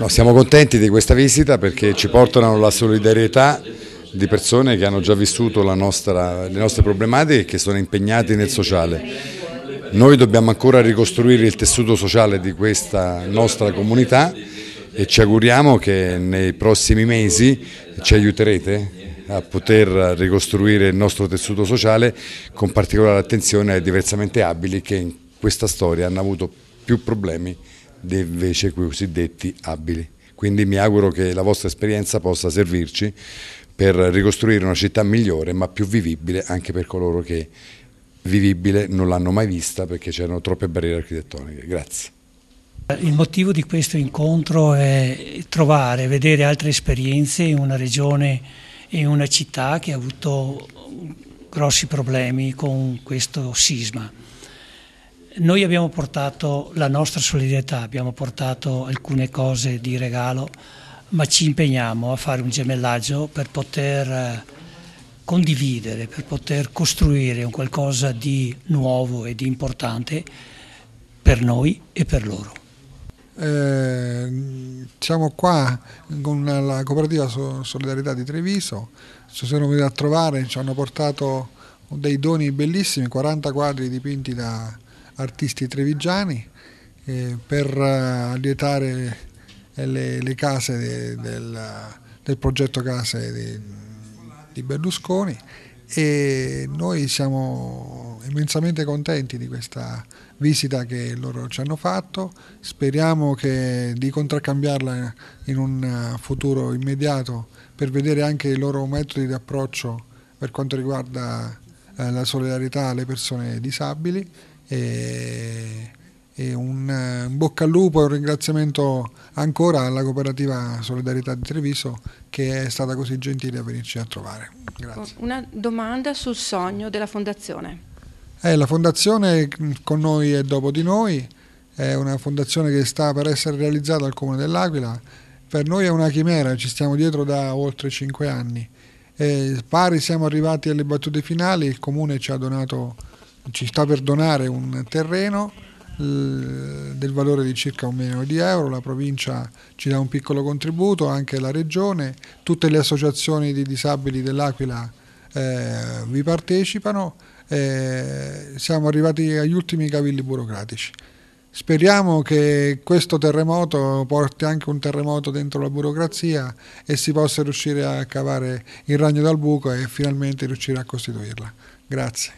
No, siamo contenti di questa visita perché ci portano la solidarietà di persone che hanno già vissuto nostra, le nostre problematiche e che sono impegnate nel sociale. Noi dobbiamo ancora ricostruire il tessuto sociale di questa nostra comunità e ci auguriamo che nei prossimi mesi ci aiuterete a poter ricostruire il nostro tessuto sociale con particolare attenzione ai diversamente abili che in questa storia hanno avuto più problemi dei invece cosiddetti abili. Quindi mi auguro che la vostra esperienza possa servirci per ricostruire una città migliore ma più vivibile anche per coloro che vivibile non l'hanno mai vista perché c'erano troppe barriere architettoniche. Grazie. Il motivo di questo incontro è trovare, vedere altre esperienze in una regione e in una città che ha avuto grossi problemi con questo sisma. Noi abbiamo portato la nostra solidarietà, abbiamo portato alcune cose di regalo, ma ci impegniamo a fare un gemellaggio per poter eh, condividere, per poter costruire un qualcosa di nuovo e di importante per noi e per loro. Eh, siamo qua con la cooperativa Solidarietà di Treviso, ci sono venuti a trovare, ci hanno portato dei doni bellissimi, 40 quadri dipinti da, artisti trevigiani eh, per eh, allietare eh, le, le case de, del, del, progetto Case di, di Berlusconi e noi siamo immensamente contenti di questa visita che loro ci hanno fatto, speriamo che, di contraccambiarla in un eh, futuro immediato per vedere anche i loro metodi di approccio per quanto riguarda eh, la solidarietà alle persone disabili e, e un, un, bocca al lupo e un ringraziamento ancora alla cooperativa Solidarietà di Treviso che è stata così gentile a venirci a trovare. Grazie. Una domanda sul sogno della fondazione. Eh, la fondazione mm, con noi e dopo di noi è una fondazione che sta per essere realizzata al Comune dell'Aquila. Per noi è una chimera, ci stiamo dietro da oltre cinque anni. Eh, pari siamo arrivati alle battute finali, il Comune ci ha donato ci sta per donare un terreno del valore di circa un milione di euro, la provincia ci dà un piccolo contributo, anche la regione, tutte le associazioni di disabili dell'Aquila eh, vi partecipano, eh, siamo arrivati agli ultimi cavilli burocratici. Speriamo che questo terremoto porti anche un terremoto dentro la burocrazia e si possa riuscire a cavare il ragno dal buco e finalmente riuscire a costituirla. Grazie.